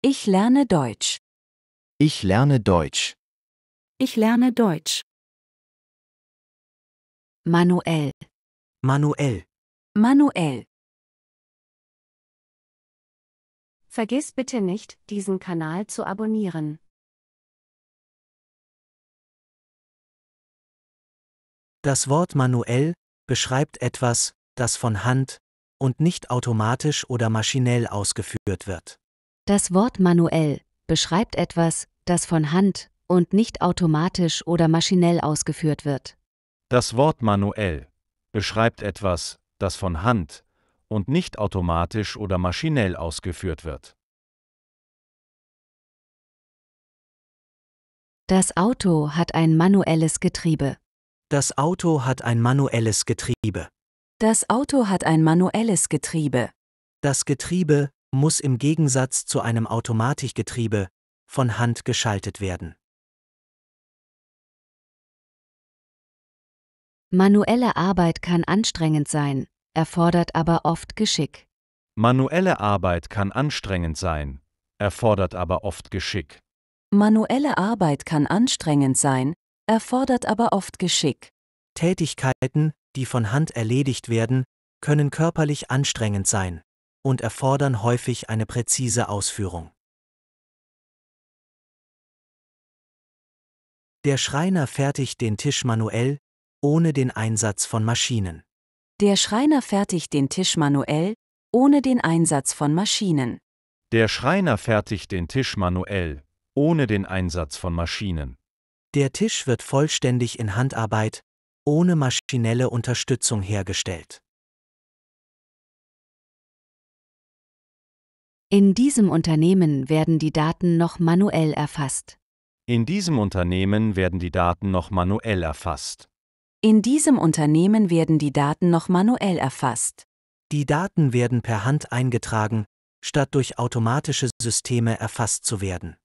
Ich lerne Deutsch. Ich lerne Deutsch. Ich lerne Deutsch. Manuell. Manuell. Manuell. Vergiss bitte nicht, diesen Kanal zu abonnieren. Das Wort manuell beschreibt etwas, das von Hand und nicht automatisch oder maschinell ausgeführt wird. Das Wort manuell beschreibt etwas, das von Hand und nicht automatisch oder maschinell ausgeführt wird. Das Wort manuell beschreibt etwas, das von Hand und nicht automatisch oder maschinell ausgeführt wird. Das Auto hat ein manuelles Getriebe. Das Auto hat ein manuelles Getriebe. Das Auto hat ein manuelles Getriebe. Das Getriebe muss im Gegensatz zu einem Automatikgetriebe von Hand geschaltet werden. Manuelle Arbeit kann anstrengend sein, erfordert aber oft Geschick. Manuelle Arbeit kann anstrengend sein, erfordert aber oft Geschick. Manuelle Arbeit kann anstrengend sein, erfordert aber oft Geschick. Tätigkeiten, die von Hand erledigt werden, können körperlich anstrengend sein und erfordern häufig eine präzise Ausführung. Der Schreiner fertigt den Tisch manuell, ohne den Einsatz von Maschinen. Der Schreiner fertigt den Tisch manuell, ohne den Einsatz von Maschinen. Der Schreiner fertigt den Tisch manuell, ohne den Einsatz von Maschinen. Der Tisch wird vollständig in Handarbeit, ohne maschinelle Unterstützung hergestellt. In diesem Unternehmen werden die Daten noch manuell erfasst. In diesem Unternehmen werden die Daten noch manuell erfasst. In diesem Unternehmen werden die Daten noch manuell erfasst. Die Daten werden per Hand eingetragen, statt durch automatische Systeme erfasst zu werden.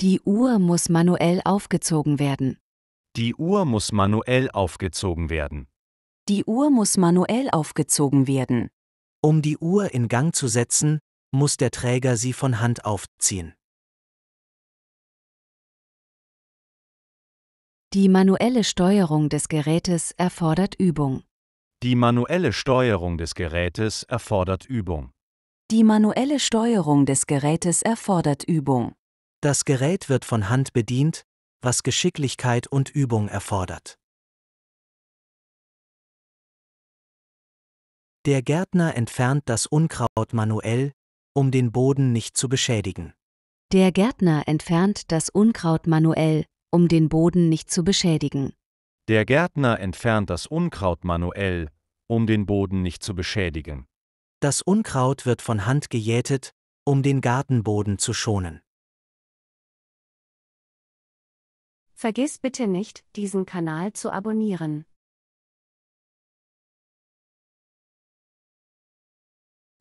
Die Uhr muss manuell aufgezogen werden. Die Uhr muss manuell aufgezogen werden. Die Uhr muss manuell aufgezogen werden. Um die Uhr in Gang zu setzen, muss der Träger sie von Hand aufziehen. Die manuelle Steuerung des Gerätes erfordert Übung. Die manuelle Steuerung des Gerätes erfordert Übung. Die manuelle Steuerung des Gerätes erfordert Übung. Das Gerät wird von Hand bedient, was Geschicklichkeit und Übung erfordert. Der Gärtner entfernt das Unkraut manuell, um den Boden nicht zu beschädigen. Der Gärtner entfernt das Unkraut manuell, um den Boden nicht zu beschädigen. Der Gärtner entfernt das Unkraut manuell, um den Boden nicht zu beschädigen. Das Unkraut wird von Hand gejätet, um den Gartenboden zu schonen. Vergiss bitte nicht, diesen Kanal zu abonnieren.